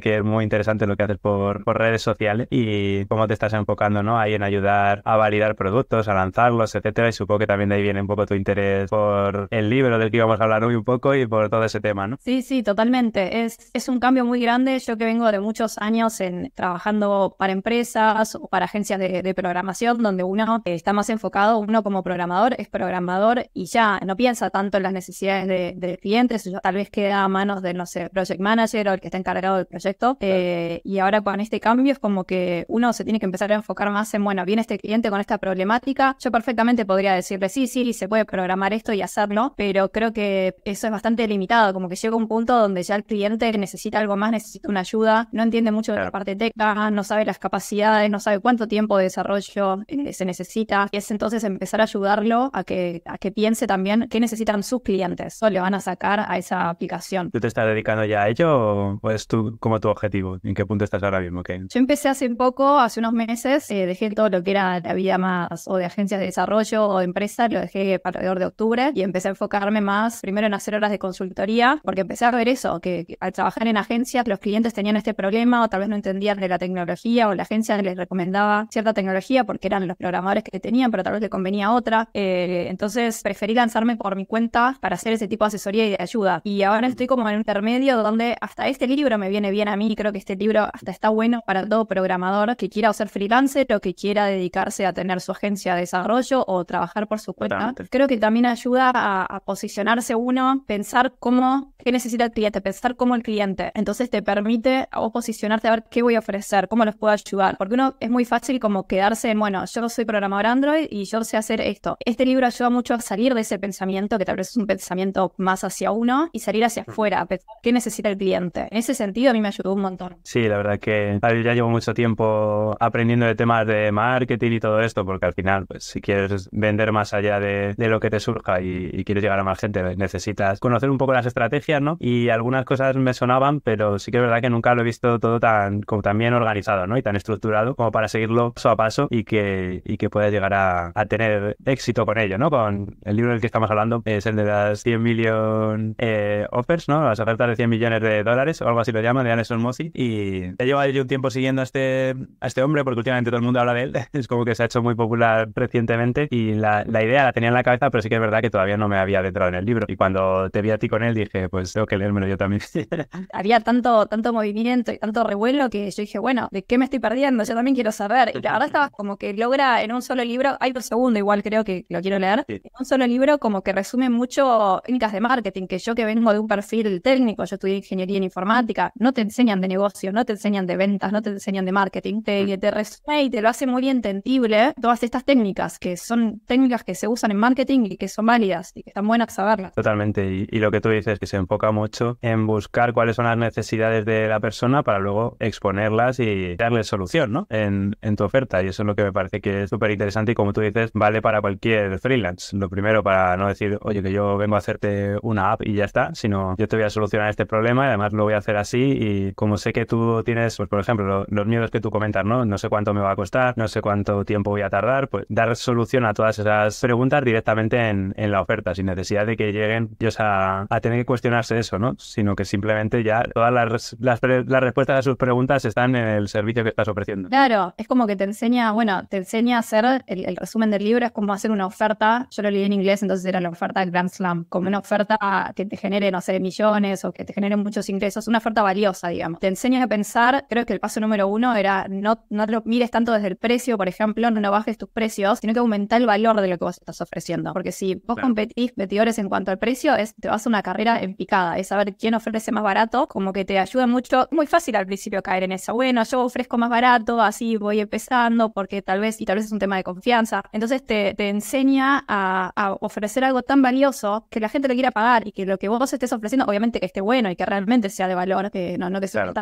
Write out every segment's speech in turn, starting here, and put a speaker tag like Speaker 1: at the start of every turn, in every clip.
Speaker 1: que es muy interesante lo que haces por, redes sociales y cómo te estás enfocando ¿no? ahí en ayudar a validar productos, a lanzarlos, etcétera. Y supongo que también de ahí viene un poco tu interés por el libro del que íbamos a hablar hoy un poco y por todo ese tema, ¿no?
Speaker 2: Sí, sí, totalmente. Es, un cambio muy grande. Yo que vengo de muchos años en trabajando para empresas o para agencias de, programación, donde uno eh, está más enfocado, uno como programador es programador y ya no piensa tanto en las necesidades de, de clientes, tal vez queda a manos de, no sé, project manager o el que está encargado del proyecto eh, y ahora con este cambio es como que uno se tiene que empezar a enfocar más en, bueno, viene este cliente con esta problemática. Yo perfectamente podría decirle, sí, sí, se puede programar esto y hacerlo, pero creo que eso es bastante limitado, como que llega un punto donde ya el cliente necesita algo más, necesita una ayuda, no entiende mucho de la parte técnica, no sabe las capacidades, no sabe cuánto tiempo de desarrollo eh, se necesita. Y es entonces empezar a ayudarlo a que, a que piense también qué necesitan sus clientes o le van a sacar a esa aplicación.
Speaker 1: ¿Tú te estás dedicando ya a ello o es tú como tu objetivo? ¿En qué punto estás ahora mismo? Okay. Yo
Speaker 2: empecé hace un poco, hace unos meses, eh, dejé todo lo que era la vida más o de agencias de desarrollo o de empresa, lo dejé alrededor de octubre y empecé a enfocarme más primero en hacer horas de consultoría, porque empecé a ver eso, que, al trabajar en agencias los clientes tenían este problema o tal vez no entendían de la tecnología o la agencia les recomendaba cierta tecnología porque eran los programadores que tenían, pero tal vez le convenía otra. Eh, entonces preferí lanzarme por mi cuenta para hacer ese tipo de asesoría y de ayuda. Y ahora estoy como en un intermedio donde hasta este libro me viene bien a mí. Creo que este libro hasta está bueno para todo programador que quiera ser freelancer o que quiera dedicarse a tener su agencia de desarrollo o trabajar por su cuenta. Creo que también ayuda a, posicionarse uno, pensar cómo, qué necesita el cliente, pensar cómo el cliente. Entonces te permite posicionarte a ver qué voy a ofrecer, cómo los puedo ayudar. Porque uno es muy fácil como quedarse en, bueno, yo soy programador Android y yo sé hacer esto. Este libro ayuda mucho a salir de ese pensamiento, que tal vez es un pensamiento más hacia uno, y salir hacia mm. afuera, qué necesita el cliente. En ese sentido, a mí me un montón.
Speaker 1: Sí, la verdad que ya llevo mucho tiempo aprendiendo de temas de marketing y todo esto, porque al final, pues si quieres vender más allá de, lo que te surja y, quieres llegar a más gente, pues, necesitas conocer un poco las estrategias, ¿no? Y algunas cosas me sonaban, pero sí que es verdad que nunca lo he visto todo tan, como tan bien organizado, ¿no? Y tan estructurado como para seguirlo paso a paso y que, que puedas llegar a, tener éxito con ello, ¿no? Con el libro del que estamos hablando, es el de las 100 millones eh, offers, ¿no? Las ofertas de 100 millones de dólares, o algo así lo llaman, de son Mossi Y he llevado yo un tiempo siguiendo a este, a este hombre porque últimamente todo el mundo habla de él. Es como que se ha hecho muy popular recientemente y la, la idea la tenía en la cabeza, pero sí que es verdad que todavía no me había adentrado en el libro. Y cuando te vi a ti con él dije, pues tengo que leérmelo yo también.
Speaker 2: Había tanto, tanto movimiento y tanto revuelo que yo dije, bueno, ¿de qué me estoy perdiendo? Yo también quiero saber. Y la verdad estaba como que logra en un solo libro, hay dos segundo igual creo que lo quiero leer, en un solo libro como que resume mucho técnicas de marketing, que yo que vengo de un perfil técnico, yo estudié ingeniería en informática, no te enseñan de negocio, no te enseñan de ventas, no te enseñan de marketing. Te, mm. resume y te lo hace muy entendible ¿eh? todas estas técnicas, que son técnicas que se usan en marketing y que son válidas y que están buenas saberlas.
Speaker 1: Totalmente. Y, lo que tú dices, que se enfoca mucho en buscar cuáles son las necesidades de la persona para luego exponerlas y darle solución ¿no? en, en tu oferta. Y eso es lo que me parece que es súper interesante y como tú dices, vale para cualquier freelance. Lo primero, para no decir, oye, que yo vengo a hacerte una app y ya está, sino yo te voy a solucionar este problema y además lo voy a hacer así y y como sé que tú tienes, pues por ejemplo, los miedos que tú comentas, ¿no? No sé cuánto me va a costar, no sé cuánto tiempo voy a tardar, pues dar solución a todas esas preguntas directamente en, la oferta, sin necesidad de que lleguen ellos a, tener que cuestionarse eso, ¿no? Sino que simplemente ya todas las, respuestas a sus preguntas están en el servicio que estás ofreciendo.
Speaker 2: Claro, es como que te enseña, bueno, te enseña a hacer el, resumen del libro, es como hacer una oferta. Yo lo leí en inglés, entonces era la oferta del Grand Slam, como una oferta que te genere, no sé, millones o que te genere muchos ingresos, una oferta valiosa digamos. Te enseña a pensar, creo que el paso número uno era no, no lo mires tanto desde el precio, por ejemplo, no bajes tus precios, sino que aumenta el valor de lo que vos estás ofreciendo. Porque si vos competís competidores en cuanto al precio, es te vas a una carrera en picada, es saber quién ofrece más barato, como que te ayuda mucho, muy fácil al principio caer en eso. Bueno, yo ofrezco más barato, así voy empezando, porque tal vez, y tal vez es un tema de confianza. Entonces te, enseña a, ofrecer algo tan valioso que la gente lo quiera pagar y que lo que vos estés ofreciendo, obviamente que esté bueno y que realmente sea de valor, que eh, no no te claro.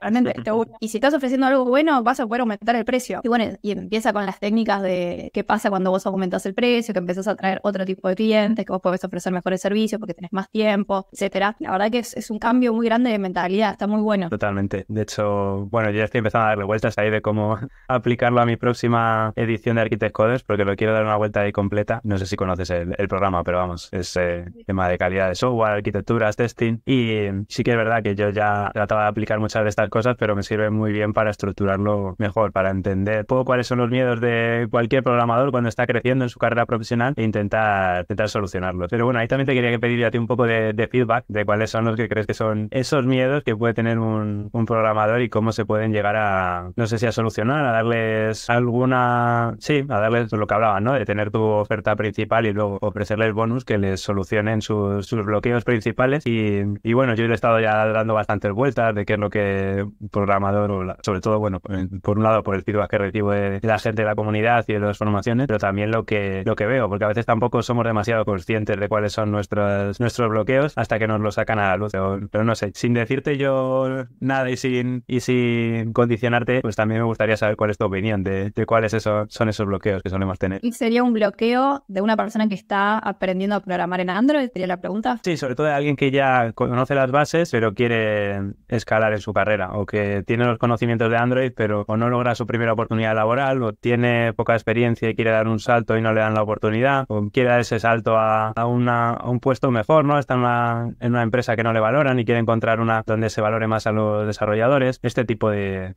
Speaker 2: realmente Y si estás ofreciendo algo bueno, vas a poder aumentar el precio. Y bueno, y empieza con las técnicas de qué pasa cuando vos aumentas el precio, que empezás a traer otro tipo de clientes, que vos podés ofrecer mejores servicios porque tenés más tiempo, etcétera. La verdad que es, un cambio muy grande de mentalidad, está muy bueno.
Speaker 1: Totalmente. De hecho, bueno, yo ya estoy empezando a darle vueltas ahí de cómo aplicarlo a mi próxima edición de Architect Coders, porque lo quiero dar una vuelta ahí completa. No sé si conoces el, el programa, pero vamos, es eh, tema de calidad de software, arquitecturas, testing. Y sí que es verdad que yo ya trataba aplicar muchas de estas cosas, pero me sirve muy bien para estructurarlo mejor, para entender cuáles son los miedos de cualquier programador cuando está creciendo en su carrera profesional e intentar, intentar solucionarlos. Pero bueno, ahí también te quería pedir a ti un poco de, feedback de cuáles son los que crees que son esos miedos que puede tener un, programador y cómo se pueden llegar a, no sé si a solucionar, a darles alguna, sí, a darles lo que hablaba, ¿no? De tener tu oferta principal y luego ofrecerles bonus que les solucionen sus, bloqueos principales. Y, bueno, yo he estado ya dando bastantes vueltas de qué es lo que programador, sobre todo, bueno, por un lado por el feedback que recibo de, la gente de la comunidad y de las formaciones, pero también lo que, lo que veo, porque a veces tampoco somos demasiado conscientes de cuáles son nuestros, nuestros bloqueos hasta que nos lo sacan a la luz. Pero, no sé, sin decirte yo nada y sin, y sin condicionarte, pues también me gustaría saber cuál es tu opinión de, cuáles son esos bloqueos que solemos tener.
Speaker 2: ¿Y ¿Sería un bloqueo de una persona que está aprendiendo a programar en Android? ¿Sería la pregunta?
Speaker 1: Sí, sobre todo de alguien que ya conoce las bases, pero quiere escalar en su carrera o que tiene los conocimientos de Android pero o no logra su primera oportunidad laboral o tiene poca experiencia y quiere dar un salto y no le dan la oportunidad o quiere dar ese salto a, una, a un puesto mejor, ¿no? Está en una, empresa que no le valoran y quiere encontrar una donde se valore más a los desarrolladores, este tipo de,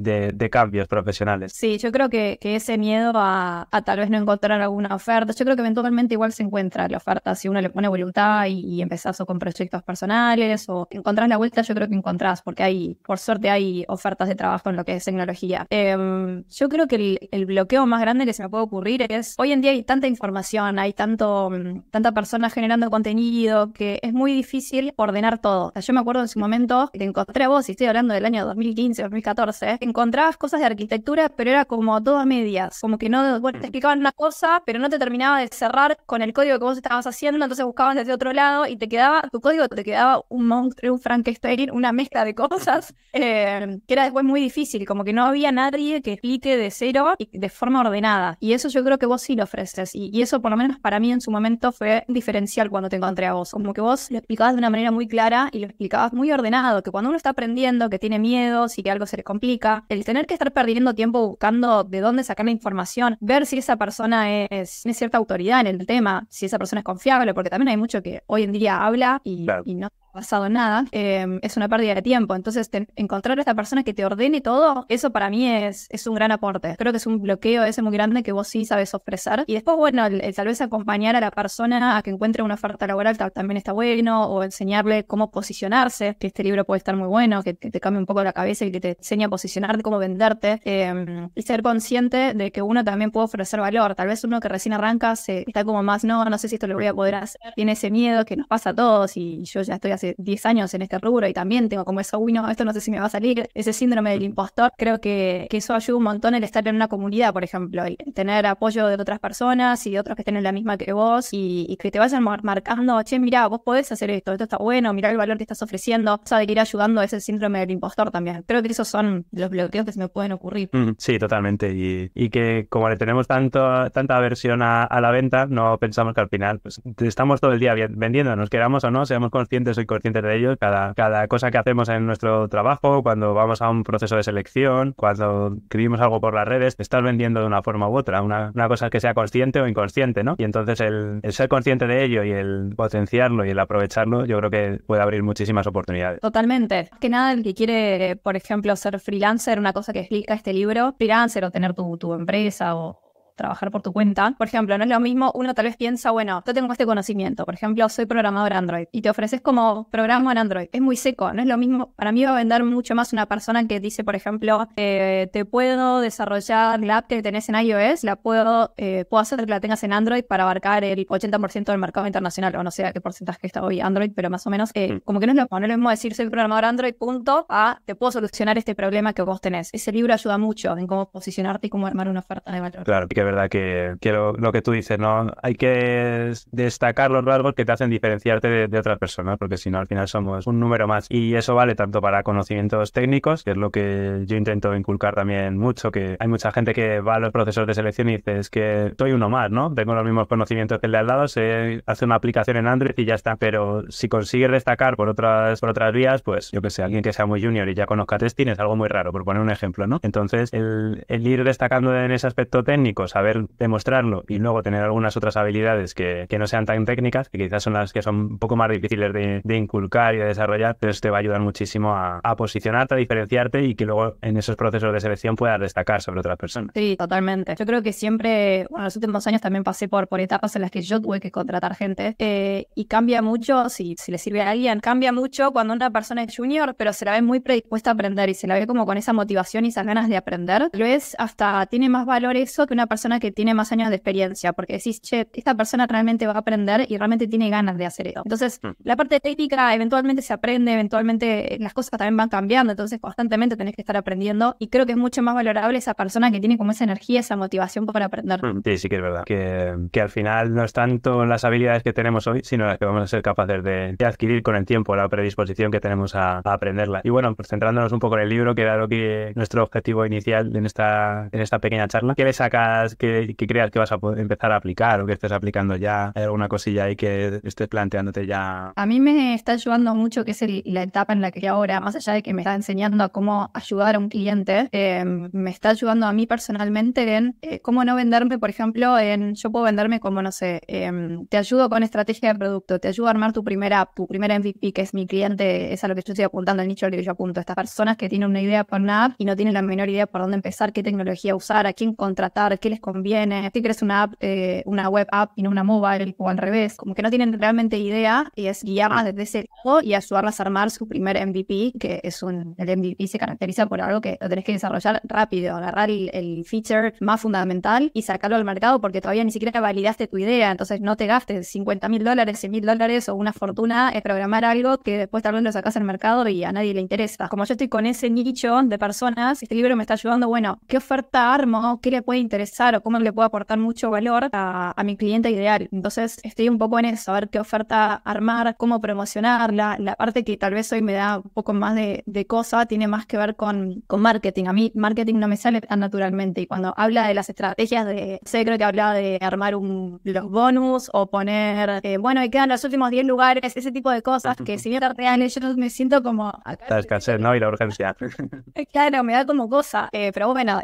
Speaker 1: cambios profesionales.
Speaker 2: Sí, yo creo que, ese miedo a, tal vez no encontrar alguna oferta, yo creo que eventualmente igual se encuentra la oferta si uno le pone voluntad y, y empezás o con proyectos personales o encontrás la vuelta, yo creo que encontrás porque hay por suerte hay ofertas de trabajo en lo que es tecnología. Em, yo creo que el, bloqueo más grande que se me puede ocurrir es, hoy en día hay tanta información, hay tanto, mm, tanta persona generando contenido, que es muy difícil ordenar todo. yo me acuerdo en su momento, te encontré a vos, y estoy hablando del año 2015, 2014, encontrabas cosas de arquitectura, pero era como todo a medias, como que no, te explicaban una cosa, pero no te terminaba de cerrar con el código que vos estabas haciendo, entonces buscabas desde otro lado y te quedaba, tu código te quedaba un monstruo, un Frankenstein, una mezcla de cosas cosas, em, que era después muy difícil, como que no había nadie que explique de cero y de forma ordenada. Y eso yo creo que vos sí lo ofreces. Y, eso por lo menos para mí en su momento fue diferencial cuando te encontré a vos. Como que vos lo explicabas de una manera muy clara y lo explicabas muy ordenado, que cuando uno está aprendiendo, que tiene miedos y que algo se le complica, el tener que estar perdiendo tiempo buscando de dónde sacar la información, ver si esa persona es, tiene cierta autoridad en el tema, si esa persona es confiable, porque también hay mucho que hoy en día habla y no pasado nada, em, es una pérdida de tiempo. Entonces, encontrar a esta persona que te ordene todo, eso para mí es, es un gran aporte. Creo que es un bloqueo ese muy grande que vos sí sabes ofrecer. Y después, bueno, tal vez acompañar a la persona a que encuentre una oferta laboral también está bueno, o enseñarle cómo posicionarse, que este libro puede estar muy bueno, que, te cambie un poco la cabeza y que te enseñe a posicionarte, cómo venderte, em, y ser consciente de que uno también puede ofrecer valor. Tal vez uno que recién arranca se, está como más, no, no sé si esto lo voy a poder hacer, tiene ese miedo que nos pasa a todos y yo ya estoy haciendo 10 años en este rubro y también tengo como eso, uy, no, esto no sé si me va a salir, ese síndrome del impostor, creo que, que eso ayuda un montón el estar en una comunidad, por ejemplo, el tener apoyo de otras personas y de otros que estén en la misma que vos y, que te vayan marcando, che, mira, vos podés hacer esto, esto está bueno, mira el valor que estás ofreciendo, o sea, de ir ayudando a ese síndrome del impostor también. Creo que esos son los bloqueos que se me pueden ocurrir.
Speaker 1: sí, totalmente. Y, y, que como le tenemos tanto, tanta aversión a, la venta, no pensamos que al final pues, estamos todo el día vendiendo, nos queramos o no, seamos conscientes que conscientes de ello. Cada, cada cosa que hacemos en nuestro trabajo, cuando vamos a un proceso de selección, cuando escribimos algo por las redes, estás vendiendo de una forma u otra. Una, una cosa que sea consciente o inconsciente, ¿no? Y entonces el, ser consciente de ello y el potenciarlo y el aprovecharlo, yo creo que puede abrir muchísimas oportunidades.
Speaker 2: Totalmente. Más que nada, el que quiere, por ejemplo, ser freelancer, una cosa que explica este libro, freelancer o tener tu empresa o trabajar por tu cuenta. Por ejemplo, no es lo mismo, uno tal vez piensa, bueno, yo tengo este conocimiento, por ejemplo, soy programador Android y te ofreces como programa en Android. Es muy seco, no es lo mismo. Para mí va a vender mucho más una persona que dice, por ejemplo, eh, te puedo desarrollar la app que tenés en iOS, la puedo, eh, puedo hacer que la tengas en Android para abarcar el 80% del mercado internacional, o no sé qué porcentaje está hoy Android, pero más o menos, eh, mm. como que no es lo mismo, no mismo decir soy programador Android, punto, a te puedo solucionar este problema que vos tenés. Ese libro ayuda mucho en cómo posicionarte y cómo armar una oferta de valor.
Speaker 1: Claro, que, quiero lo, que tú dices, ¿no? Hay que destacar los rasgos que te hacen diferenciarte de, otras personas, porque si no, al final somos un número más. Y eso vale tanto para conocimientos técnicos, que es lo que yo intento inculcar también mucho, que hay mucha gente que va a los procesos de selección y dice, es que soy uno más, ¿no? Tengo los mismos conocimientos que el de al lado, se hace una aplicación en Android y ya está. Pero si consigues destacar por otras, por otras vías, pues yo que sé, alguien que sea muy junior y ya conozca testing es algo muy raro, por poner un ejemplo, ¿no? Entonces, el, el ir destacando en ese aspecto técnico, saber demostrarlo y luego tener algunas otras habilidades que, que no sean tan técnicas, que quizás son las que son un poco más difíciles de, inculcar y de desarrollar, pero te va a ayudar muchísimo a, posicionarte, a diferenciarte y que luego en esos procesos de selección puedas destacar sobre otras personas.
Speaker 2: Sí, totalmente. Yo creo que siempre, bueno, en los últimos años también pasé por, por etapas en las que yo tuve que contratar gente eh, y cambia mucho, si, si le sirve a alguien, cambia mucho cuando una persona es junior, pero se la ve muy predispuesta a aprender y se la ve como con esa motivación y esas ganas de aprender. lo es hasta tiene más valor eso que una persona que tiene más años de experiencia, porque decís, che, esta persona realmente va a aprender y realmente tiene ganas de hacer eso. Entonces, mm. la parte técnica eventualmente se aprende, eventualmente eh, las cosas también van cambiando, entonces constantemente tenés que estar aprendiendo y creo que es mucho más valorable esa persona que tiene como esa energía, esa motivación para aprender.
Speaker 1: Mm, sí, sí que es verdad. Que, que al final no es tanto las habilidades que tenemos hoy, sino las que vamos a ser capaces de, adquirir con el tiempo, la predisposición que tenemos a, aprenderla. Y bueno, pues centrándonos un poco en el libro, que era lo que nuestro objetivo inicial en esta, en esta pequeña charla, ¿qué le sacas que, creas que vas a poder empezar a aplicar o que estés aplicando ya? alguna cosilla y que estés planteándote ya?
Speaker 2: A mí me está ayudando mucho, que es la etapa en la que ahora, más allá de que me está enseñando a cómo ayudar a un cliente, em, me está ayudando a mí personalmente en eh, cómo no venderme, por ejemplo, en yo puedo venderme como, no sé, em, te ayudo con estrategia de producto, te ayudo a armar tu primera app, tu primera MVP, que es mi cliente, es a lo que yo estoy apuntando, el nicho al que yo apunto, estas personas que tienen una idea por una app y no tienen la menor idea por dónde empezar, qué tecnología usar, a quién contratar, qué les conviene, si crees una app, eh, una web app y no una mobile o al revés, como que no tienen realmente idea y es guiarlas desde ese lado y ayudarlas a armar su primer MVP, que es un, el MVP se caracteriza por algo que lo tenés que desarrollar rápido, agarrar el, feature más fundamental y sacarlo al mercado porque todavía ni siquiera validaste tu idea, entonces no te gastes 50 mil dólares, 100 mil dólares o una fortuna en programar algo que después tal vez lo sacas al mercado y a nadie le interesa. Como yo estoy con ese nicho de personas, este libro me está ayudando, bueno, ¿qué oferta armo? ¿Qué le puede interesar? cómo le puedo aportar mucho valor a, mi cliente ideal. Entonces estoy un poco en eso, a ver qué oferta armar, cómo promocionarla. La parte que tal vez hoy me da un poco más de, cosa tiene más que ver con, marketing. A mí marketing no me sale tan naturalmente y cuando habla de las estrategias de, sé, creo que hablaba de armar los bonus o poner, eh, bueno, y quedan los últimos 10 lugares, ese tipo de cosas que si bien reales, yo me siento como...
Speaker 1: La escasez, ¿no? Y la urgencia.
Speaker 2: claro, me da como cosa, eh, pero bueno,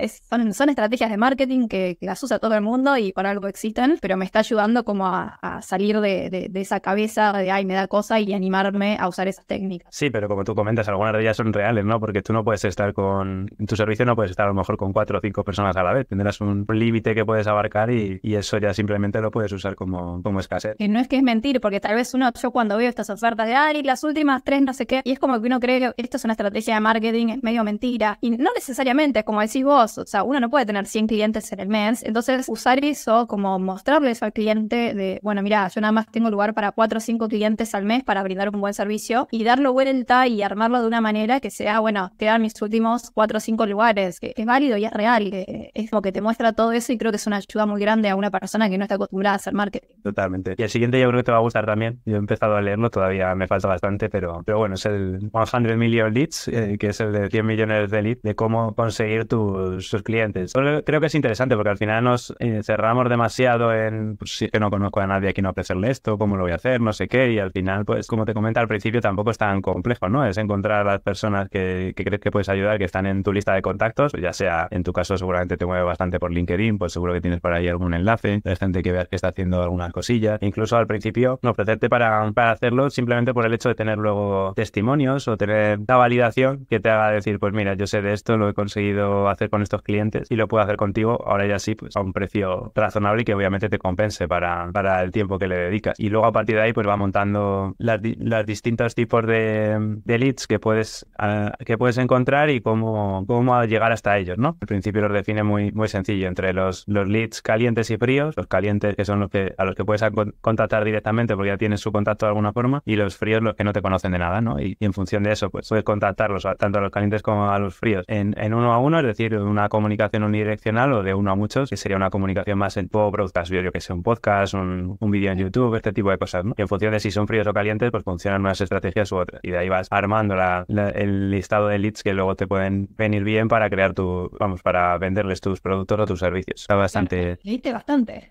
Speaker 2: son estrategias de marketing que, las usa todo el mundo y por algo existen, pero me está ayudando como a, salir de, esa cabeza de, ay, me da cosa y animarme a usar esas técnicas.
Speaker 1: Sí, pero como tú comentas, algunas de ellas son reales, ¿no? Porque tú no puedes estar con, en tu servicio no puedes estar a lo mejor con cuatro o cinco personas a la vez, tendrás un límite que puedes abarcar y, eso ya simplemente lo puedes usar como, como escasez.
Speaker 2: y no es que es mentir, porque tal vez uno, yo cuando veo estas ofertas de, ay, las últimas tres no sé qué, y es como que uno cree que esto es una estrategia de marketing, es medio mentira, y no necesariamente, como decís vos, o sea, uno no puede tener 100 clientes en el mes, entonces, usar eso como mostrarles al cliente de, bueno, mira, yo nada más tengo lugar para cuatro o cinco clientes al mes para brindar un buen servicio y darlo vuelta y armarlo de una manera que sea, bueno, quedan mis últimos cuatro o cinco lugares, que es válido y es real, que es como que te muestra todo eso y creo que es una ayuda muy grande a una persona que no está acostumbrada a hacer marketing.
Speaker 1: Totalmente. Y el siguiente yo creo que te va a gustar también. Yo he empezado a leerlo, todavía me falta bastante, pero, pero bueno, es el 100 Million Leads, eh, que es el de 100 millones de leads, de cómo conseguir tus, tus clientes. Creo que es interesante porque al final nos eh, cerramos demasiado en, pues que no conozco a nadie aquí, no ofrecerle esto, cómo lo voy a hacer, no sé qué, y al final, pues como te comenta al principio, tampoco es tan complejo, ¿no? Es encontrar a las personas que, crees que puedes ayudar, que están en tu lista de contactos, pues ya sea, en tu caso seguramente te mueve bastante por LinkedIn, pues seguro que tienes por ahí algún enlace, hay gente que veas que está haciendo algunas cosillas, incluso al principio no, ofrecerte para, para hacerlo simplemente por el hecho de tener luego testimonios o tener la validación que te haga decir, pues mira, yo sé de esto, lo he conseguido hacer con estos clientes y lo puedo hacer contigo, ahora ya sí pues a un precio razonable y que obviamente te compense para, el tiempo que le dedicas. Y luego a partir de ahí, pues va montando las, las distintos tipos de, de leads que puedes, ah, que puedes encontrar y cómo, cómo llegar hasta ellos, ¿no? Al principio los define muy, muy sencillo entre los, leads calientes y fríos, los calientes que son los que, a los que puedes contactar directamente porque ya tienes su contacto de alguna forma, y los fríos los que no te conocen de nada, ¿no? Y, en función de eso, pues puedes contactarlos tanto a los calientes como a los fríos en, en uno a uno, es decir, una comunicación unidireccional o de uno a uno que sería una comunicación más en todo broadcast, yo que sea un podcast, un, vídeo en YouTube, este tipo de cosas, ¿no? Y en función de si son fríos o calientes, pues funcionan unas estrategias u otras. Y de ahí vas armando el listado de leads que luego te pueden venir bien para crear tu, vamos, para venderles tus productos o tus servicios. Está bastante...
Speaker 2: Leíste bastante.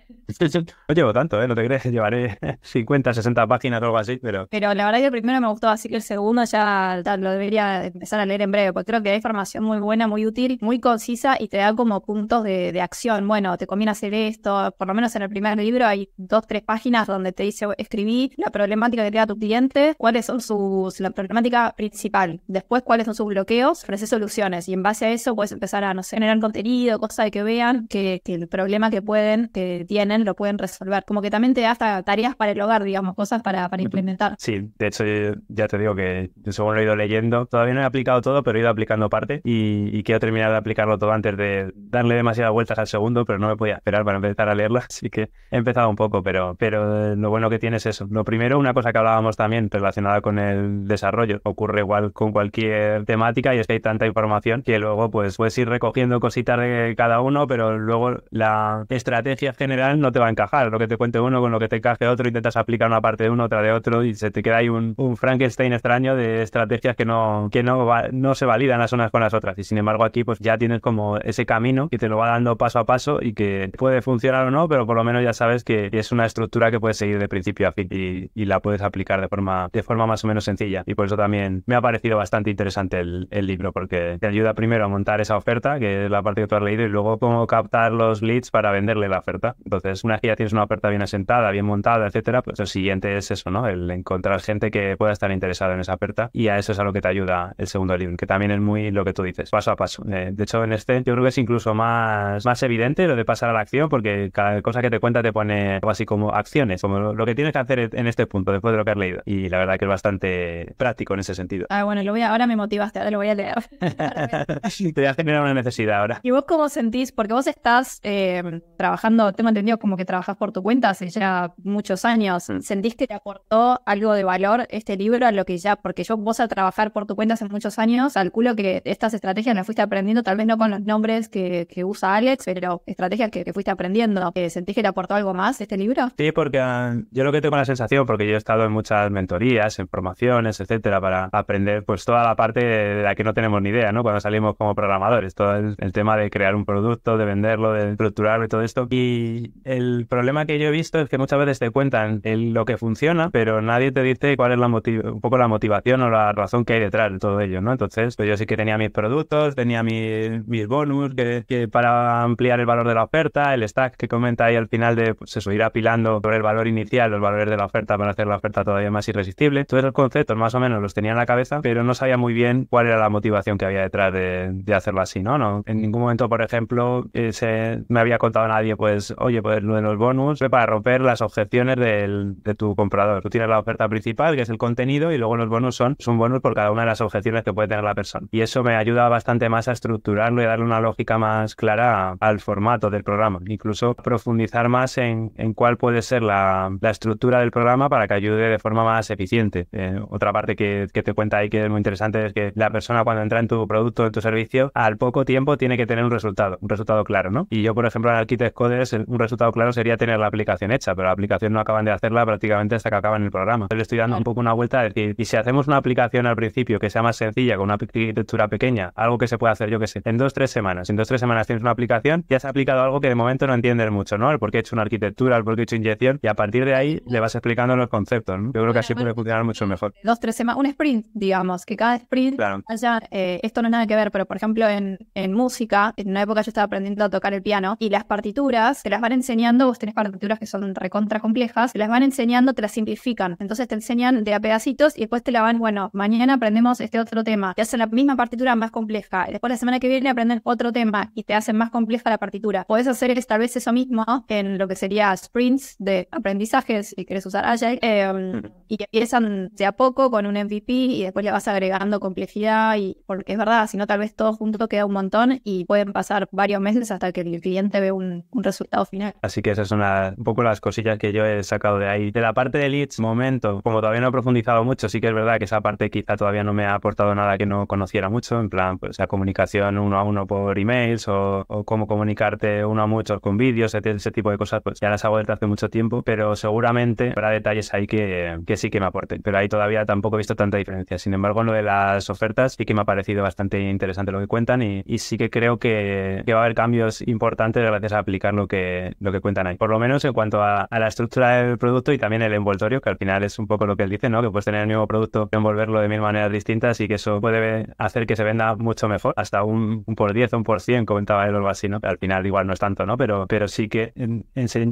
Speaker 1: No llevo tanto, ¿eh? No te crees, llevaré 50, 60 páginas o algo así, pero...
Speaker 2: Pero la verdad que el primero me gustó, así que el segundo ya lo debería empezar a leer en breve, porque creo que hay información muy buena, muy útil, muy concisa y te da como puntos de acción bueno, te conviene hacer esto. Por lo menos en el primer libro hay dos, tres páginas donde te dice, escribí la problemática que te da tu cliente, cuáles son sus, la problemática principal. Después, cuáles son sus bloqueos, ofrece soluciones. Y en base a eso puedes empezar a, no sé, generar contenido, cosas de que vean que, el problema que pueden, que tienen, lo pueden resolver. Como que también te da hasta tareas para el hogar, digamos, cosas para, implementar.
Speaker 1: Sí, de hecho, ya te digo que según lo he ido leyendo, todavía no he aplicado todo, pero he ido aplicando parte y, quiero terminar de aplicarlo todo antes de darle demasiadas vueltas al segundo segundo, pero no me podía esperar para empezar a leerla así que he empezado un poco, pero, pero eh, lo bueno que tienes es eso. Lo primero, una cosa que hablábamos también relacionada con el desarrollo, ocurre igual con cualquier temática y es que hay tanta información que luego pues puedes ir recogiendo cositas de cada uno, pero luego la estrategia general no te va a encajar, lo que te cuente uno con lo que te encaje otro, intentas aplicar una parte de uno, otra de otro y se te queda ahí un, un Frankenstein extraño de estrategias que no, que no, no se validan las unas con las otras y sin embargo aquí pues ya tienes como ese camino que te lo va dando paso a paso y que puede funcionar o no, pero por lo menos ya sabes que es una estructura que puedes seguir de principio a fin y, la puedes aplicar de forma, de forma más o menos sencilla. Y por eso también me ha parecido bastante interesante el, libro, porque te ayuda primero a montar esa oferta, que es la parte que tú has leído, y luego cómo captar los leads para venderle la oferta. Entonces, una vez que ya tienes una oferta bien asentada, bien montada, etcétera, pues lo siguiente es eso, ¿no? El encontrar gente que pueda estar interesada en esa oferta y a eso es a lo que te ayuda el segundo libro, que también es muy lo que tú dices, paso a paso. Eh, de hecho, en este yo creo que es incluso más, más evidente lo de pasar a la acción, porque cada cosa que te cuenta te pone así como acciones, como lo que tienes que hacer en este punto después de lo que has leído. Y la verdad que es bastante práctico en ese sentido.
Speaker 2: Ah, bueno, lo voy ahora me motivaste, ahora lo voy a leer.
Speaker 1: te voy a generar una necesidad ahora.
Speaker 2: ¿Y vos cómo sentís? Porque vos estás eh, trabajando, tengo entendido como que trabajas por tu cuenta hace ya muchos años. Mm. ¿Sentís que te aportó algo de valor este libro a lo que ya, porque yo vos a trabajar por tu cuenta hace muchos años, calculo que estas estrategias las fuiste aprendiendo, tal vez no con los nombres que, que usa Alex, pero ¿Estrategias que, fuiste aprendiendo? ¿Que ¿Sentís que le aportó algo más este libro?
Speaker 1: Sí, porque ah, yo lo que tengo la sensación, porque yo he estado en muchas mentorías, en formaciones, etcétera, para aprender pues toda la parte de la que no tenemos ni idea, ¿no? Cuando salimos como programadores, todo el, tema de crear un producto, de venderlo, de estructurarlo y todo esto. Y el problema que yo he visto es que muchas veces te cuentan lo que funciona, pero nadie te dice cuál es la un poco la motivación o la razón que hay detrás de todo ello, ¿no? Entonces, pues yo sí que tenía mis productos, tenía mis, mis bonus, que para ampliar el valor de la oferta, el stack que comenta ahí al final de pues eso, ir apilando por el valor inicial, los valores de la oferta para hacer la oferta todavía más irresistible. Todos los conceptos más o menos los tenía en la cabeza, pero no sabía muy bien cuál era la motivación que había detrás de, hacerlo así, ¿no? ¿no? En ningún momento, por ejemplo, se, me había contado a nadie, pues, oye, pues lo de los bonus fue para romper las objeciones del, de tu comprador. Tú tienes la oferta principal, que es el contenido, y luego los bonus son, son bonus por cada una de las objeciones que puede tener la persona. Y eso me ayuda bastante más a estructurarlo y darle una lógica más clara al formato del programa, incluso profundizar más en, cuál puede ser la, estructura del programa para que ayude de forma más eficiente. Eh, otra parte que, te cuenta ahí que es muy interesante es que la persona cuando entra en tu producto, en tu servicio, al poco tiempo tiene que tener un resultado, un resultado claro, ¿no? Y yo, por ejemplo, en Architect Codes, eh, un resultado claro sería tener la aplicación hecha, pero la aplicación no acaban de hacerla prácticamente hasta que acaban el programa. Entonces, le estoy dando un poco una vuelta a decir, y si hacemos una aplicación al principio que sea más sencilla, con una arquitectura pequeña, algo que se puede hacer, yo qué sé, en dos, tres semanas, en dos, tres semanas tienes una aplicación y has aplicado algo que de momento no entiendes mucho, ¿no? El por qué he hecho una arquitectura, el por qué he hecho inyección, y a partir de ahí le vas explicando los conceptos, ¿no? Yo creo que así puede funcionar mucho eh, mejor.
Speaker 2: Dos, tres semanas, un sprint, digamos, que cada sprint claro. haya, eh, esto no es nada que ver, pero por ejemplo en, en música, en una época yo estaba aprendiendo a tocar el piano y las partituras te las van enseñando, vos tenés partituras que son recontra complejas, te las van enseñando, te las simplifican, entonces te enseñan de a pedacitos y después te la van, bueno, mañana aprendemos este otro tema, te hacen la misma partitura más compleja, y después la semana que viene aprenden otro tema y te hacen más compleja la partitura. Puedes hacer tal vez eso mismo en lo que sería sprints de aprendizajes, si quieres usar Agile, em, mm. y que empiezan de a poco con un MVP y después le vas agregando complejidad, y porque es verdad, si no tal vez todo junto queda un montón y pueden pasar varios meses hasta que el cliente ve un, resultado final.
Speaker 1: Así que esas son un poco las cosillas que yo he sacado de ahí. De la parte de leads, momento, como todavía no he profundizado mucho, sí que es verdad que esa parte quizá todavía no me ha aportado nada que no conociera mucho, en plan, pues la comunicación uno a uno por emails o, o cómo comunicar comunicarte uno a muchos con vídeos, ese tipo de cosas, pues ya las hago desde hace mucho tiempo, pero seguramente habrá detalles ahí que, sí que me aporten. Pero ahí todavía tampoco he visto tanta diferencia. Sin embargo, lo de las ofertas sí que me ha parecido bastante interesante lo que cuentan y, sí que creo que, va a haber cambios importantes gracias a aplicar lo que, lo que cuentan ahí. Por lo menos en cuanto a, la estructura del producto y también el envoltorio, que al final es un poco lo que él dice, ¿no? Que puedes tener el mismo producto envolverlo de mil maneras distintas y que eso puede hacer que se venda mucho mejor, hasta un, por 10 un por cien, comentaba él o algo así, ¿no? final igual no es tanto, ¿no? Pero, pero sí que, en,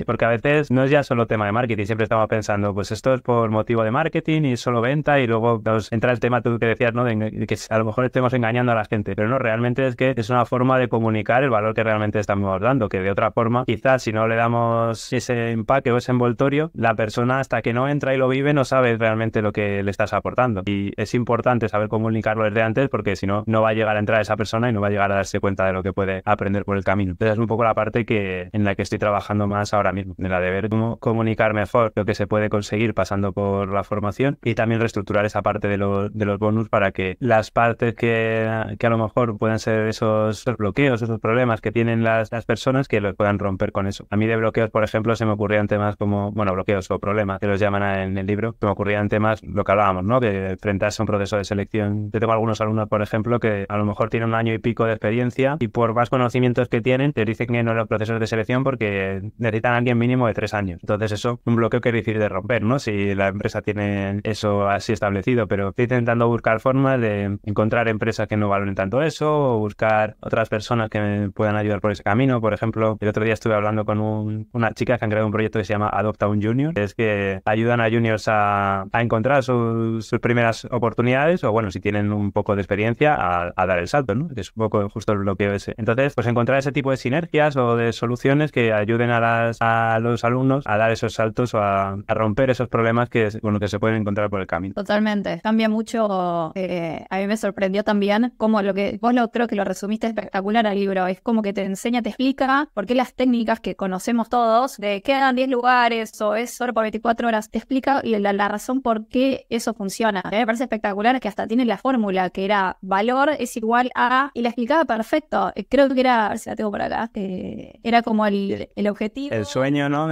Speaker 1: porque a veces no es ya solo tema de marketing, siempre estamos pensando, pues esto es por motivo de marketing y solo venta y luego nos pues, entra el tema tú que decías, ¿no? De que a lo mejor estemos engañando a la gente, pero no, realmente es que es una forma de comunicar el valor que realmente estamos dando, que de otra forma, quizás si no le damos ese empaque o ese envoltorio, la persona hasta que no entra y lo vive no sabe realmente lo que le estás aportando. Y es importante saber comunicarlo desde antes porque si no, no va a llegar a entrar esa persona y no va a llegar a darse cuenta de lo que puede aprender por el camino. Esa es un poco la parte que, en la que estoy trabajando más ahora mismo, en la de ver cómo comunicar mejor lo que se puede conseguir pasando por la formación y también reestructurar esa parte de, de los bonus para que las partes que, que, a lo mejor puedan ser esos bloqueos, esos problemas que tienen las, las personas, que los puedan romper con eso. A mí de bloqueos, por ejemplo, se me ocurrían temas como, bueno, bloqueos o problemas, que los llaman en el libro, se me ocurrían temas, lo que hablábamos, ¿no? Que enfrentarse a un proceso de selección. Yo tengo algunos alumnos, por ejemplo, que a lo mejor tienen un año y pico de experiencia y por más conocimientos que tienen, te dicen que no en los procesos de selección porque necesitan a alguien mínimo de tres años. Entonces eso, un bloqueo que decir de romper, ¿no? Si la empresa tiene eso así establecido, pero estoy intentando buscar formas de encontrar empresas que no valoren tanto eso o buscar otras personas que me puedan ayudar por ese camino. Por ejemplo, el otro día estuve hablando con un, unas chicas que han creado un proyecto que se llama Adopta un Junior, es que ayudan a juniors a, encontrar sus primeras oportunidades o, bueno, si tienen un poco de experiencia, a, a dar el salto, ¿no? Que es un poco justo el bloqueo ese. Entonces, pues encontrar ese tipo de sinergias o de soluciones que ayuden a, a los alumnos a dar esos saltos o a, romper esos problemas que, con los que se pueden encontrar por el camino.
Speaker 2: Totalmente. Cambia mucho. Eh, a mí me sorprendió también cómo lo que vos lo creo que lo resumiste espectacular al libro. Es como que te enseña, te explica por qué las técnicas que conocemos todos de quedan 10 lugares o es solo por 24 horas, te explica la, la razón por qué eso funciona. me parece espectacular que hasta tiene la fórmula que era valor es igual a y la explicaba perfecto. Creo que era, a ver si la tengo por eh, era como el, objetivo.
Speaker 1: El sueño, ¿no?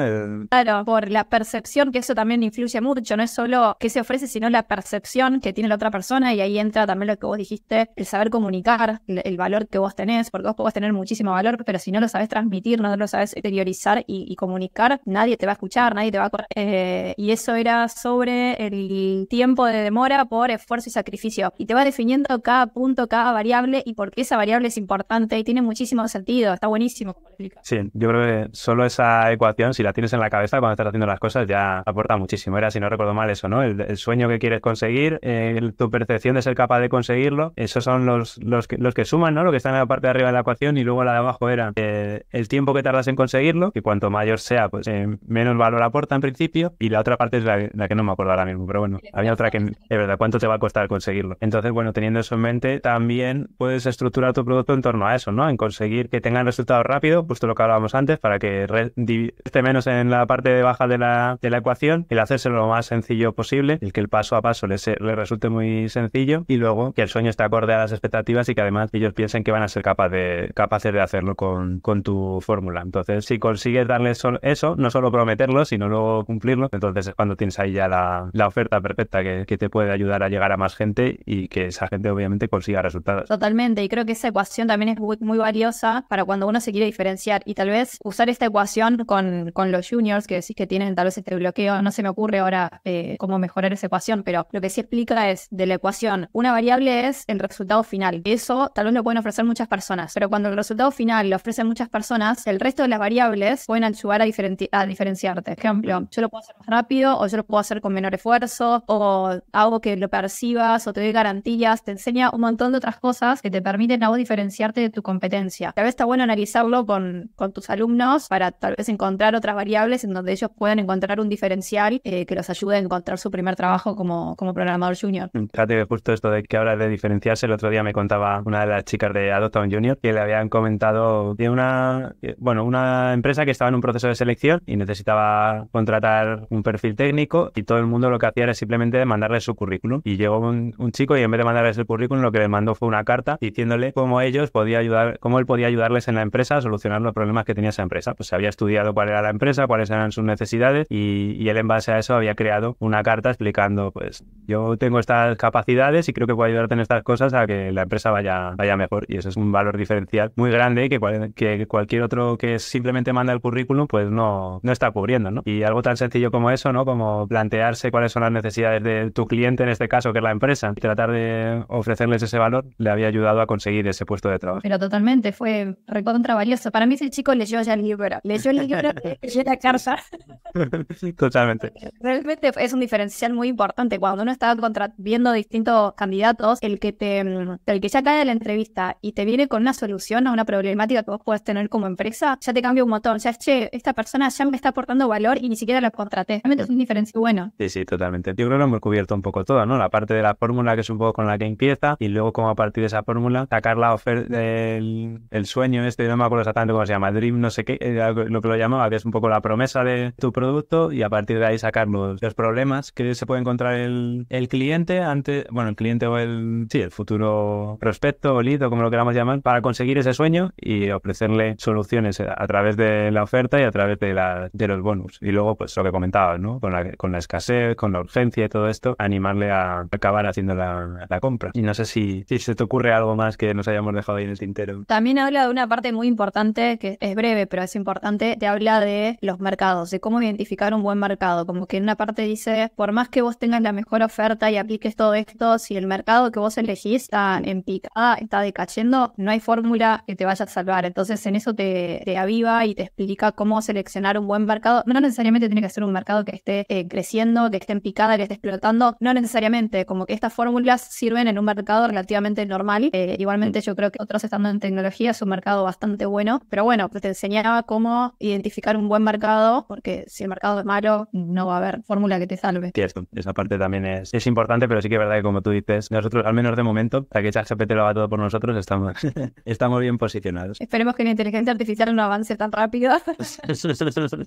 Speaker 2: Claro, por la percepción, que eso también influye mucho. No es solo qué se ofrece, sino la percepción que tiene la otra persona. Y ahí entra también lo que vos dijiste, el saber comunicar, el, valor que vos tenés, porque vos podés tener muchísimo valor, pero si no lo sabes transmitir, no lo sabes exteriorizar y, comunicar, nadie te va a escuchar, nadie te va a eh, y eso era sobre el tiempo de demora por esfuerzo y sacrificio. Y te va definiendo cada punto, cada variable y por qué esa variable es importante y tiene muchísimo sentido está buenísimo
Speaker 1: Sí, yo creo que solo esa ecuación, si la tienes en la cabeza cuando estás haciendo las cosas, ya aporta muchísimo. Era, si no recuerdo mal, eso, ¿no? El, sueño que quieres conseguir, eh, tu percepción de ser capaz de conseguirlo, esos son los, los, que, suman, ¿no? Lo que están en la parte de arriba de la ecuación y luego la de abajo era eh, el tiempo que tardas en conseguirlo, que cuanto mayor sea, pues eh, menos valor aporta en principio, y la otra parte es la, que no me acuerdo ahora mismo, pero bueno, había otra que, es verdad, ¿cuánto te va a costar conseguirlo? Entonces, bueno, teniendo eso en mente, también puedes estructurar tu producto en torno a eso, ¿no? En conseguir que tengan resultado rápido, justo lo que hablábamos antes, para que esté menos en la parte de baja de la, de la ecuación, el hacerse lo más sencillo posible, el que el paso a paso le resulte muy sencillo y luego que el sueño esté acorde a las expectativas y que además ellos piensen que van a ser capaz de, capaces de hacerlo con, tu fórmula. Entonces, si consigues darles eso, no solo prometerlo, sino luego cumplirlo, entonces es cuando tienes ahí ya la, oferta perfecta que, te puede ayudar a llegar a más gente y que esa gente obviamente consiga resultados.
Speaker 2: Totalmente, y creo que esa ecuación también es muy, muy valiosa para cuando cuando uno se quiere diferenciar y tal vez usar esta ecuación con, los juniors que decís que tienen tal vez este bloqueo, no se me ocurre ahora eh, cómo mejorar esa ecuación, pero lo que sí explica es de la ecuación, una variable es el resultado final. Eso tal vez lo pueden ofrecer muchas personas, pero cuando el resultado final lo ofrecen muchas personas, el resto de las variables pueden ayudar a, a diferenciarte. ejemplo, yo lo puedo hacer más rápido o yo lo puedo hacer con menor esfuerzo o hago que lo percibas o te doy garantías, te enseña un montón de otras cosas que te permiten a vos diferenciarte de tu competencia. Tal vez está bueno analizarlo con, tus alumnos para tal vez encontrar otras variables en donde ellos puedan encontrar un diferencial eh, que los ayude a encontrar su primer trabajo como, programador junior.
Speaker 1: Mm, fíjate que justo esto de que hablas de diferenciarse, el otro día me contaba una de las chicas de Adoptown Junior que le habían comentado de una, eh, bueno, una empresa que estaba en un proceso de selección y necesitaba contratar un perfil técnico y todo el mundo lo que hacía era simplemente mandarle su currículum. Y llegó un, chico y en vez de mandarles el currículum lo que le mandó fue una carta diciéndole cómo ellos podía ayudar, cómo él podía ayudarles en la empresa a solucionar los problemas que tenía esa empresa. Pues se había estudiado cuál era la empresa, cuáles eran sus necesidades y, él en base a eso había creado una carta explicando, pues yo tengo estas capacidades y creo que puedo ayudarte en estas cosas a que la empresa vaya, vaya mejor. Y eso es un valor diferencial muy grande que, que cualquier otro que simplemente manda el currículum, pues no, no está cubriendo, Y algo tan sencillo como eso, ¿no? Como plantearse cuáles son las necesidades de tu cliente, en este caso, que es la empresa, y tratar de ofrecerles ese valor, le había ayudado a conseguir ese puesto de trabajo.
Speaker 2: Pero totalmente, fue contra valioso. Para mí ese chico leyó ya el libro, leyó el libro, leyó la carta.
Speaker 1: Totalmente.
Speaker 2: Realmente es un diferencial muy importante. Cuando uno está viendo distintos candidatos, el que te, el que ya cae de la entrevista y te viene con una solución a una problemática que vos puedes tener como empresa, ya te cambia un montón. Ya es, che, esta persona ya me está aportando valor y ni siquiera lo contraté. Realmente es un diferencial bueno.
Speaker 1: Sí, sí, totalmente. Yo creo que lo hemos cubierto un poco todo, ¿no? La parte de la fórmula que es un poco con la que empieza y luego como a partir de esa fórmula sacar la oferta, del el sueño es este, no me acuerdo exactamente cómo se llama, Dream, no sé qué, lo que lo llamaba, que es un poco la promesa de tu producto y a partir de ahí sacar los, problemas que se puede encontrar el, cliente antes, bueno, el cliente o el, sí, el futuro prospecto o lead o como lo queramos llamar, para conseguir ese sueño y ofrecerle soluciones a través de la oferta y a través de, la, de los bonus. Y luego, pues lo que comentabas, ¿no? Con la, con la escasez, con la urgencia y todo esto, animarle a acabar haciendo la, compra. Y no sé si, si se te ocurre algo más que nos hayamos dejado ahí en el tintero.
Speaker 2: También habla de una parte muy importante, que es breve, pero es importante, te habla de los mercados, de cómo identificar un buen mercado. Como que en una parte dice, por más que vos tengas la mejor oferta y apliques todo esto, si el mercado que vos elegís está en picada, está decayendo, no hay fórmula que te vaya a salvar. Entonces en eso te, aviva y te explica cómo seleccionar un buen mercado. No necesariamente tiene que ser un mercado que esté eh, creciendo, que esté en picada, que esté explotando. No necesariamente, como que estas fórmulas sirven en un mercado relativamente normal. Eh, igualmente yo creo que otros estando en tecnología, su mercado bastante bueno, pero bueno, te enseñaba cómo identificar un buen mercado, porque si el mercado es malo, no va a haber fórmula que te salve. Cierto,
Speaker 1: esa parte también es, importante, pero sí que es verdad que como tú dices, nosotros, al menos de momento, para que ChatGPT lo haga todo por nosotros, estamos, estamos bien posicionados.
Speaker 2: Esperemos que la inteligencia artificial no avance tan rápido.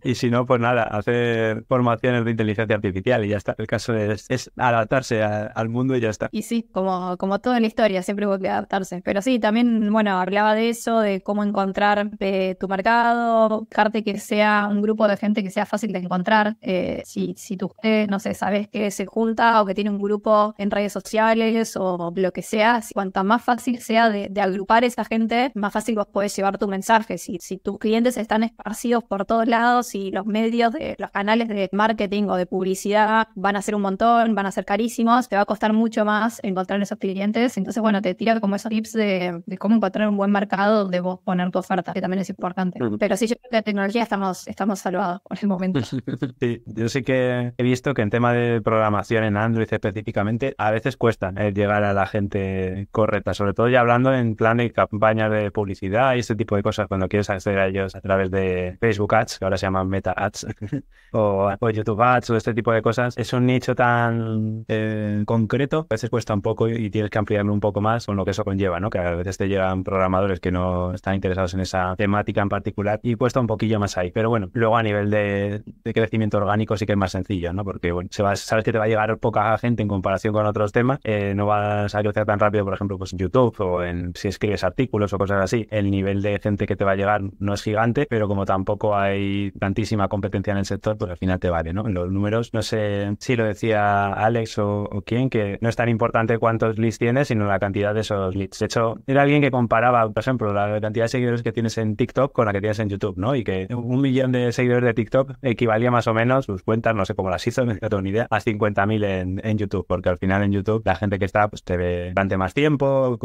Speaker 1: y si no, pues nada, hacer formaciones de inteligencia artificial y ya está. El caso es, adaptarse al mundo y ya está. Y
Speaker 2: sí, como, como todo en la historia, siempre hubo que adaptarse. Pero sí, también, bueno, hablaba de eso, de cómo encontrar eh, tu mercado, buscarte que sea un grupo de gente que sea fácil de encontrar. Eh, si, si tú, no sé, sabes que se junta o que tiene un grupo en redes sociales o lo que sea, cuanto más fácil sea de, agrupar esa gente, más fácil vos podés llevar tu mensaje. Si, si tus clientes están esparcidos por todos lados y los medios, los canales de marketing o de publicidad van a ser un montón, van a ser carísimos, te va a costar mucho más encontrar esos clientes. Entonces, bueno, te tira como esos tips de, de cómo encontrar un buen mercado de vos poner tu oferta, que también es importante. Pero sí, yo creo que la tecnología estamos, estamos salvados por el momento.
Speaker 1: yo sí que he visto que en tema de programación en Android específicamente, a veces cuesta eh, llegar a la gente correcta, sobre todo ya hablando en plan de campañas de publicidad y este tipo de cosas, cuando quieres acceder a ellos a través de Facebook Ads, que ahora se llaman Meta Ads, o, YouTube Ads, o este tipo de cosas. Es un nicho tan eh, concreto, a veces cuesta un poco y tienes que ampliarlo un poco más con lo que eso conlleva, ¿no? Que a veces te llevan programadores que no están están interesados en esa temática en particular y cuesta un poquillo más ahí. Pero bueno, luego a nivel de, crecimiento orgánico sí que es más sencillo, ¿no? Porque bueno, se va, sabes que te va a llegar poca gente en comparación con otros temas, eh, no vas a crecer tan rápido, por ejemplo, pues en YouTube o en si escribes artículos o cosas así. El nivel de gente que te va a llegar no es gigante, pero como tampoco hay tantísima competencia en el sector, pues al final te vale, ¿no? Los números, no sé si lo decía Alex o, o quién, que no es tan importante cuántos leads tienes, sino la cantidad de esos leads. De hecho, era alguien que comparaba, por ejemplo, la cantidad de seguidores que tienes en TikTok con la que tienes en YouTube, ¿no? Y que un millón de seguidores de TikTok equivalía más o menos, sus pues, cuentas, no sé cómo las hizo, no tengo ni idea, a 50.000 en, en YouTube, porque al final en YouTube la gente que está pues te ve durante más tiempo,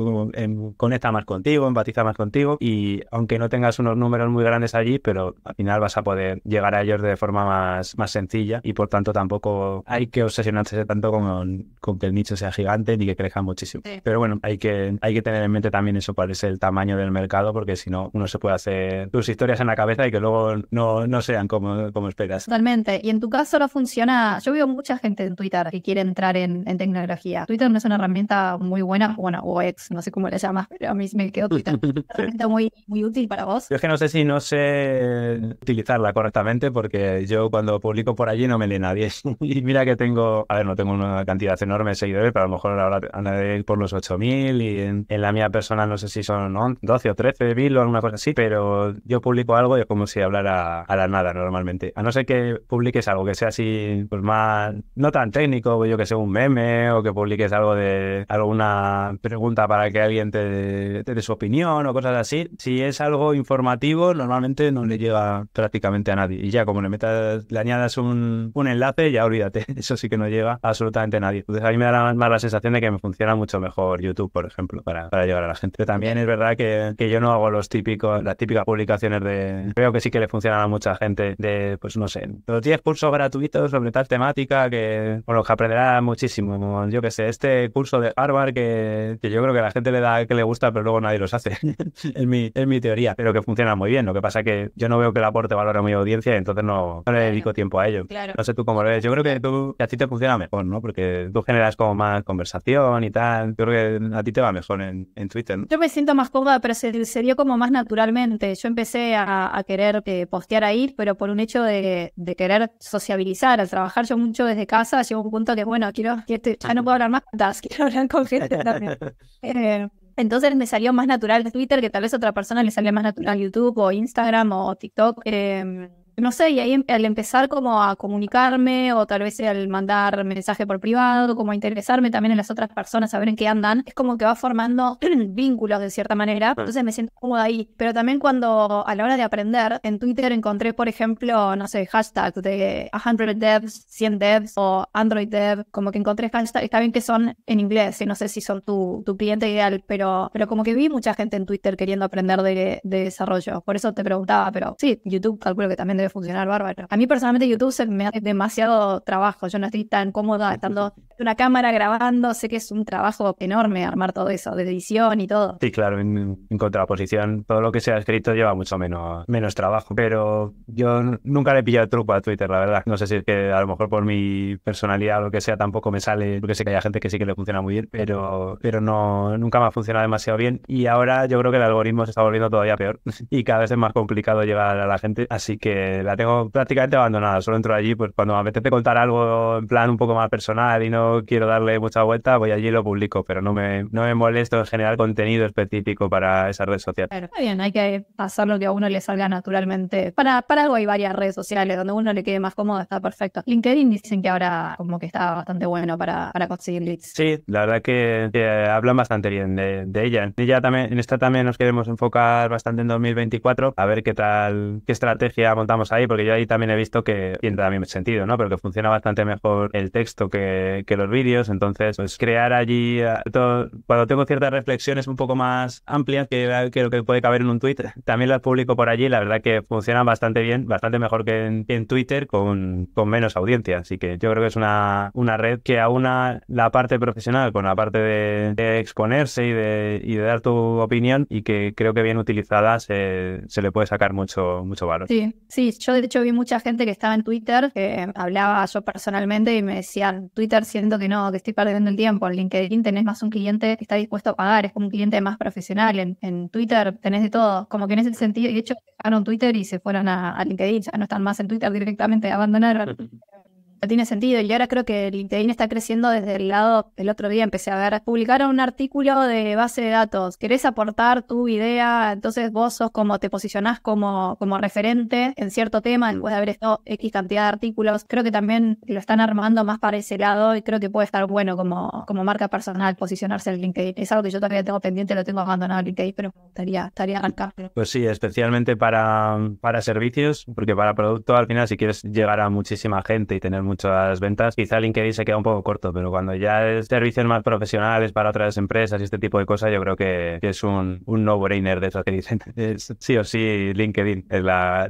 Speaker 1: conecta más contigo, empatiza más contigo y aunque no tengas unos números muy grandes allí, pero al final vas a poder llegar a ellos de forma más, más sencilla y por tanto tampoco hay que obsesionarse tanto con, con que el nicho sea gigante ni que crezca muchísimo. Pero bueno, hay que, hay que tener en mente también eso, cuál es el tamaño del mercado, porque si no, uno se puede hacer tus historias en la cabeza y que luego no, sean como, como esperas.
Speaker 2: Totalmente. Y en tu caso no funciona. Yo veo mucha gente en Twitter que quiere entrar en, tecnología. Twitter no es una herramienta muy buena, bueno, o ex, no sé cómo le llamas, pero a mí me quedó Twitter. una herramienta muy, muy útil para vos. Yo
Speaker 1: es que no sé si no sé utilizarla correctamente porque yo cuando publico por allí no me lee nadie. y mira que tengo, a ver, no tengo una cantidad enorme de seguidores, pero a lo mejor ahora andaré por los 8.000 y en, la mía personal no sé si son 12 o 13 vil o alguna cosa así, pero yo publico algo y es como si hablara a la nada normalmente. A no ser que publiques algo que sea así, pues más, no tan técnico, pues yo que sé, un meme o que publiques algo de alguna pregunta para que alguien te, dé su opinión o cosas así. Si es algo informativo, normalmente no le llega prácticamente a nadie. Y ya, como le metas, le añadas un, un enlace, ya olvídate. Eso sí que no llega a absolutamente nadie. Entonces a mí me da más la sensación de que me funciona mucho mejor YouTube, por ejemplo, para, para llegar a la gente. Pero también es verdad que, que yo no hago los típicos, las típicas publicaciones de. Creo que sí que le funcionan a mucha gente, de, pues no sé, los 10 cursos gratuitos sobre tal temática que, bueno, que muchísimo. yo que sé, este curso de Harvard que, que, yo creo que la gente le da que le gusta, pero luego nadie los hace. es, mi, es mi teoría, pero que funciona muy bien. Lo que pasa es que yo no veo que el aporte valora a mi audiencia, entonces no, le dedico tiempo a ello. No sé tú cómo lo ves. Yo creo que tú, a ti te funciona mejor, ¿no? Porque tú generas como más conversación y tal. Yo creo que a ti te va mejor en, en Twitter.
Speaker 2: Yo me siento más cómoda, pero se, como más naturalmente. Yo empecé a, querer eh, postear ahí, pero por un hecho de, querer sociabilizar, al trabajar yo mucho desde casa, llegó un punto que, bueno, quiero, que este, ya no puedo hablar más quiero hablar con gente eh, entonces me salió más natural Twitter, que tal vez otra persona le sale más natural YouTube o Instagram o TikTok. Eh, no sé, y ahí em, al empezar como a comunicarme o tal vez al mandar mensaje por privado, como a interesarme también en las otras personas, a ver en qué andan, es como que va formando vínculos de cierta manera, entonces me siento cómoda ahí. Pero también cuando a la hora de aprender, en Twitter encontré, por ejemplo, no sé, hashtags de 100 devs, 100 devs o Android dev, como que encontré hashtags, está bien que son en inglés y no sé si son tu, cliente ideal, pero, pero como que vi mucha gente en Twitter queriendo aprender de, de desarrollo, por eso te preguntaba, pero sí, YouTube calculo que también de funcionar bárbaro. A mí personalmente YouTube se me hace demasiado trabajo, yo no estoy tan cómoda estando en una cámara grabando, sé que es un trabajo enorme armar todo eso, de edición y todo.
Speaker 1: Sí, claro, en, contraposición, todo lo que se ha escrito lleva mucho menos, menos trabajo, pero yo nunca le he pillado el truco a Twitter, la verdad. No sé si es que a lo mejor por mi personalidad o lo que sea tampoco me sale, porque sé que hay gente que sí que le funciona muy bien, pero, pero no, nunca me ha funcionado demasiado bien y ahora yo creo que el algoritmo se está volviendo todavía peor y cada vez es más complicado llegar a la gente, así que eh, la tengo prácticamente abandonada. Solo entro allí, pues cuando me apetece contar algo en plan un poco más personal y no quiero darle mucha vuelta, voy allí y lo publico, pero no me, no me molesto en generar contenido específico para esa red social.
Speaker 2: está bien, hay que hacer lo que a uno le salga naturalmente. Para, para algo hay varias redes sociales, donde uno le quede más cómodo está perfecto. LinkedIn dicen que ahora como que está bastante bueno para, para conseguir leads.
Speaker 1: Sí, la verdad que, hablan bastante bien de, ella. ella también, en esta también nos queremos enfocar bastante en 2024, a ver qué tal, qué estrategia montamos ahí, porque yo ahí también he visto que tiene también sentido, ¿no? Pero que funciona bastante mejor el texto que, que los vídeos. Entonces, pues crear allí, eh, cuando tengo ciertas reflexiones un poco más amplias que, lo que puede caber en un tweet, también las publico por allí. La verdad que funcionan bastante bien, bastante mejor que en, Twitter con, con, menos audiencia. Así que yo creo que es una, una red que aúna la parte profesional con la parte de, exponerse y de, y de, dar tu opinión y que creo que bien utilizada se, eh, se le puede sacar mucho, mucho valor. Sí,
Speaker 2: sí, yo de hecho vi mucha gente que estaba en Twitter, que hablaba yo personalmente y me decían, Twitter siento que no, que estoy perdiendo el tiempo, en LinkedIn tenés más un cliente que está dispuesto a pagar, es como un cliente más profesional, en, Twitter tenés de todo, como que en ese sentido, y de hecho dejaron Twitter y se fueron a, a LinkedIn, ya no están más en Twitter directamente, abandonaron. tiene sentido. Y ahora creo que LinkedIn está creciendo desde el lado, el otro día empecé a ver, publicaron un artículo de base de datos, querés aportar tu idea, entonces vos sos como, te posicionás como, como referente en cierto tema, después de haber estado X cantidad de artículos, creo que también lo están armando más para ese lado y creo que puede estar bueno como, como marca personal posicionarse en LinkedIn. Es algo que yo también tengo pendiente, lo tengo abandonado en LinkedIn, pero me gustaría, estaría acá.
Speaker 1: Pues sí, especialmente para, para servicios, porque para producto al final si quieres llegar a muchísima gente y tener muchas ventas. Quizá LinkedIn se queda un poco corto, pero cuando ya es servicios más profesionales para otras empresas y este tipo de cosas, yo creo que, es un, un no-brainer de esas que dicen. sí o sí, LinkedIn es la,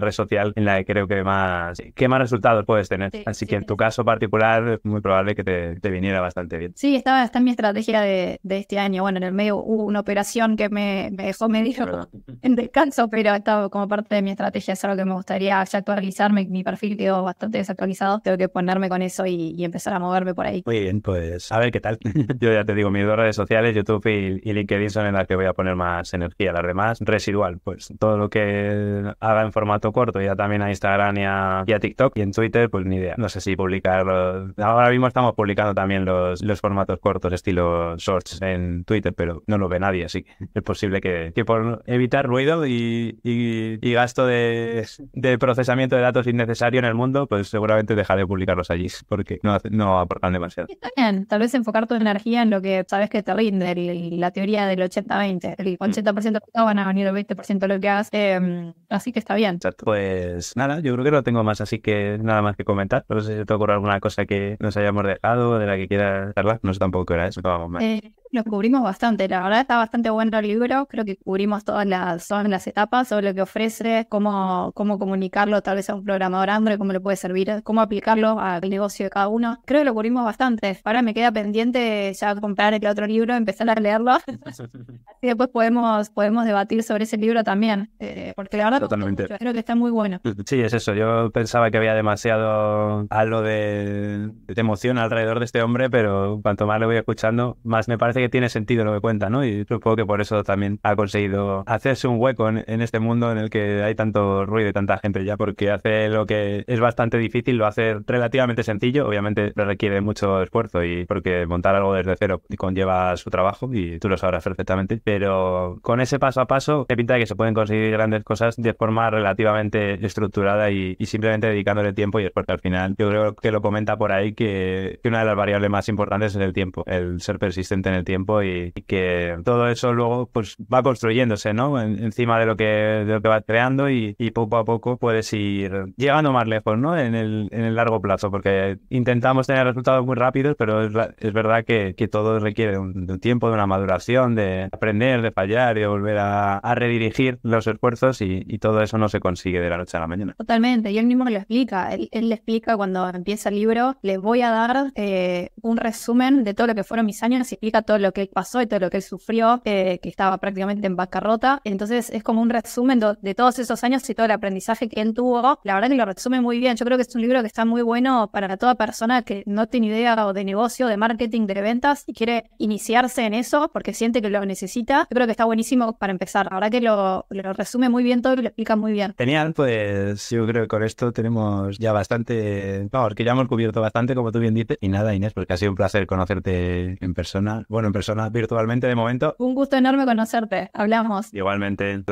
Speaker 1: red social en la que creo que más, que más resultados puedes tener. Así que en tu caso particular es muy probable que te, viniera bastante bien.
Speaker 2: Sí, estaba, está en mi estrategia de, de, este año. Bueno, en el medio hubo una operación que me, dejó medio en descanso, pero estaba como parte de mi estrategia. Es algo que me gustaría ya actualizar. mi perfil quedó bastante desactualizado. Tengo que ponerme con eso y, empezar a moverme por ahí.
Speaker 1: Muy bien, pues a ver qué tal. Yo ya te digo, mis dos redes sociales, YouTube y, LinkedIn son en las que voy a poner más energía. Las demás, residual, pues todo lo que haga en formato corto, ya también a Instagram y a, y TikTok y en Twitter, pues ni idea. No sé si publicar. Ahora mismo estamos publicando también los, formatos cortos, estilo shorts en Twitter, pero no lo ve nadie, así que es posible que, por evitar ruido y, gasto de, de procesamiento de datos innecesario en el mundo, pues seguramente dejar de publicarlos allí porque no, no aportan demasiado. Está
Speaker 2: bien, tal vez enfocar tu energía en lo que sabes que te rinde, y la teoría del 80-20. El 80% mm. van a venir el 20% de lo que hagas em, así que está bien.
Speaker 1: Pues nada, yo creo que no tengo más, así que nada más que comentar. No sé si te ocurre alguna cosa que nos hayamos dejado, de la que quieras hablar No sé tampoco qué hora es, no vamos eh,
Speaker 2: lo cubrimos bastante. La verdad está bastante bueno el libro. Creo que cubrimos todas las, todas las etapas sobre lo que ofrece, cómo, cómo comunicarlo tal vez a un programador Android, cómo le puede servir, cómo aplicarlo al negocio de cada uno. Creo que lo cubrimos bastante. Ahora me queda pendiente ya comprar el otro libro, empezar a leerlo. y después podemos, podemos debatir sobre ese libro también. Eh, porque la verdad creo que está muy bueno.
Speaker 1: Sí, es eso. Yo pensaba que había demasiado algo de, de emoción alrededor de este hombre, pero cuanto más lo voy escuchando, más me parece que tiene sentido lo que cuenta, ¿no? Y supongo que por eso también ha conseguido hacerse un hueco en, este mundo en el que hay tanto ruido y tanta gente ya, porque hace lo que es bastante difícil, lo hace relativamente sencillo, obviamente requiere mucho esfuerzo y porque montar algo desde cero conlleva su trabajo y tú lo sabrás perfectamente, pero con ese paso a paso te pinta que se pueden conseguir grandes cosas de forma relativamente estructurada y, simplemente dedicándole tiempo y esfuerzo al final. Yo creo que lo comenta por ahí que, que una de las variables más importantes es el tiempo, el ser persistente en el tiempo tiempo y, que todo eso luego pues va construyéndose, ¿no? encima de lo que de lo que vas creando y, poco a poco puedes ir llegando más lejos, ¿no? En el, en el largo plazo, porque intentamos tener resultados muy rápidos, pero es, verdad que, que, todo requiere un, de un tiempo, de una maduración, de aprender, de fallar y de volver a, redirigir los esfuerzos y, todo eso no se consigue de la noche a la mañana.
Speaker 2: Totalmente, y él mismo lo explica, él, le explica cuando empieza el libro, les voy a dar eh, un resumen de todo lo que fueron mis años y explica todo lo que pasó y todo lo que él sufrió, eh, que estaba prácticamente en bancarrota. Entonces es como un resumen de todos esos años y todo el aprendizaje que él tuvo. La verdad que lo resume muy bien. Yo creo que es un libro que está muy bueno para toda persona que no tiene idea de negocio, de marketing, de ventas y quiere iniciarse en eso porque siente que lo necesita. Yo creo que está buenísimo para empezar. La verdad que lo, resume muy bien todo y lo explica muy bien.
Speaker 1: Genial, pues yo creo que con esto tenemos ya bastante, vamos, que ya hemos cubierto bastante, como tú bien dices. Y nada, Inés, porque ha sido un placer conocerte en persona. Bueno, personas virtualmente de momento.
Speaker 2: Un gusto enorme conocerte. Hablamos.
Speaker 1: Igualmente.